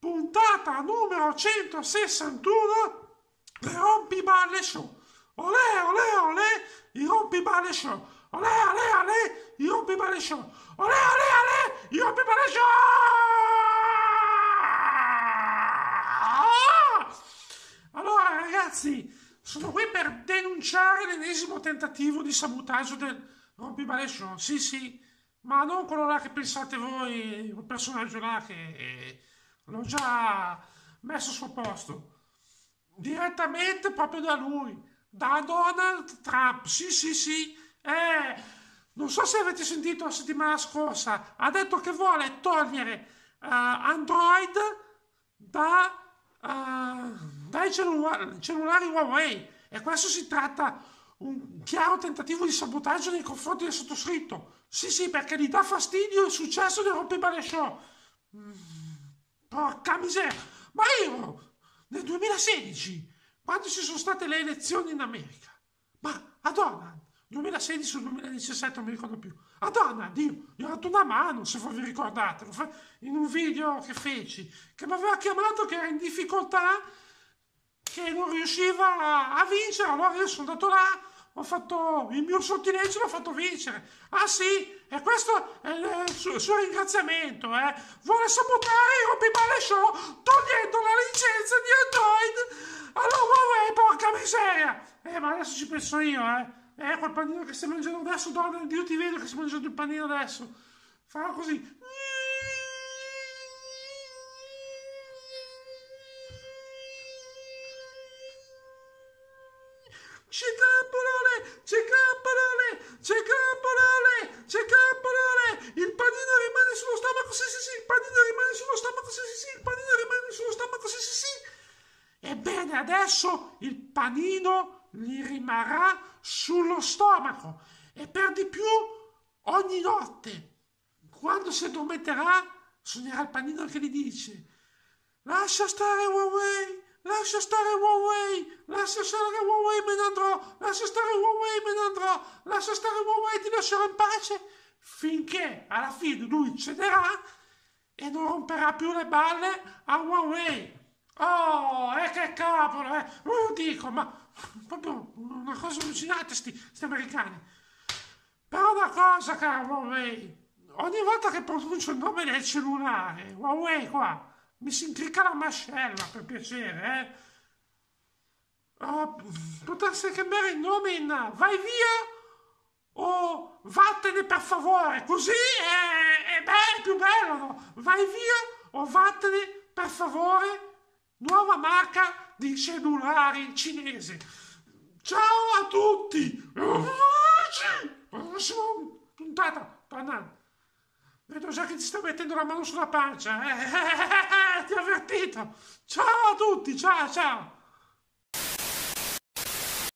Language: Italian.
Puntata numero 161 Le rompiballe show Olè, olè, olè, i rompiballe show Olè, olè, olè, i rompiballe show Olè, olè, olè, i rompiballe show ragazzi, sono qui per denunciare l'ennesimo tentativo di sabotaggio del Rompibalation. Sì, sì, ma non quello là che pensate voi, un personaggio là che eh, l'ho già messo sul posto. Direttamente proprio da lui, da Donald Trump. Sì, sì, sì. Eh, non so se avete sentito la settimana scorsa, ha detto che vuole togliere uh, Android da uh, dai cellula- cellulari Huawei. E questo si tratta un chiaro tentativo di sabotaggio nei confronti del sottoscritto. Sì, sì, perché gli dà fastidio il successo del Rompibale Show. Mm, porca miseria! Ma io, nel 2016, quando ci sono state le elezioni in America, ma a Donald 2016 o 2017, non mi ricordo più. Madonna, Dio, gli ho dato una mano, se voi vi ricordate, in un video che feci, che mi aveva chiamato che era in difficoltà, che non riusciva a, a vincere, allora io sono andato là, ho fatto il mio sortileggio, l'ho fatto vincere. Ah sì, e questo è il suo, eh, suo ringraziamento, eh. Vuole sabotare i Robby Show togliendo la ma adesso ci penso io, eh. Eh, quel panino che stai mangiando adesso, Donald, io ti vedo che stai mangiando il panino adesso. Fa così. C'è camparole, c'è camparole, c'è camparole, c'è camparole. Il panino rimane sullo stomaco, sì sì sì, il panino rimane sullo stomaco, sì sì sì, il panino rimane sullo stomaco, sì sì sì. Ebbene, adesso il panino gli rimarrà sullo stomaco e per di più ogni notte. Quando si addormenterà, suonerà il panino che gli dice Lascia stare Huawei, lascia stare Huawei, lascia stare Huawei, me ne andrò, lascia stare Huawei, me ne andrò, lascia stare Huawei, ti lascerò in pace, finché alla fine lui cederà e non romperà più le balle a Huawei. Oh, eh che cavolo, eh! Uh, dico, ma proprio una cosa allucinante sti, sti americani. Però una cosa, cara Huawei, ogni volta che pronuncio il nome del cellulare, Huawei qua, mi si intricca la mascella, per piacere, eh! Oh, potersi cambiare il nome in vai via o vattene per favore, così è, è, bello, è più bello, no? Vai via o vattene per favore Nuova marca di cellulare cinese. Ciao a tutti! Puntata, banana. Vedo già che ti sta mettendo la mano sulla pancia. Eh? Ti ho avvertito. Ciao a tutti, ciao ciao.